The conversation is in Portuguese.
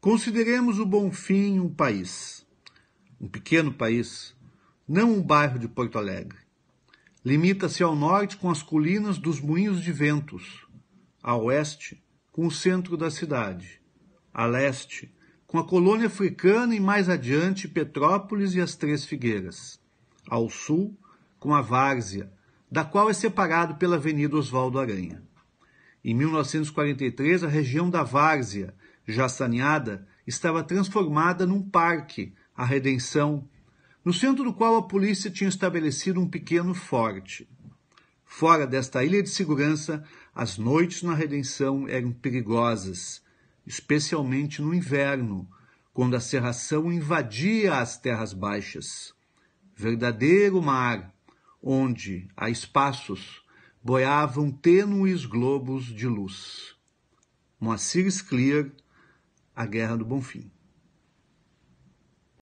Consideremos o Bonfim um país, um pequeno país, não um bairro de Porto Alegre. Limita-se ao norte com as colinas dos Moinhos de Ventos, a oeste com o centro da cidade, a leste com a colônia africana e mais adiante Petrópolis e as Três Figueiras, ao sul com a Várzea, da qual é separado pela Avenida Oswaldo Aranha. Em 1943, a região da Várzea já saneada, estava transformada num parque, a Redenção, no centro do qual a polícia tinha estabelecido um pequeno forte. Fora desta ilha de segurança, as noites na Redenção eram perigosas, especialmente no inverno, quando a serração invadia as terras baixas. Verdadeiro mar, onde, a espaços, boiavam tênues globos de luz. Moacir Scliar, a Guerra do Bonfim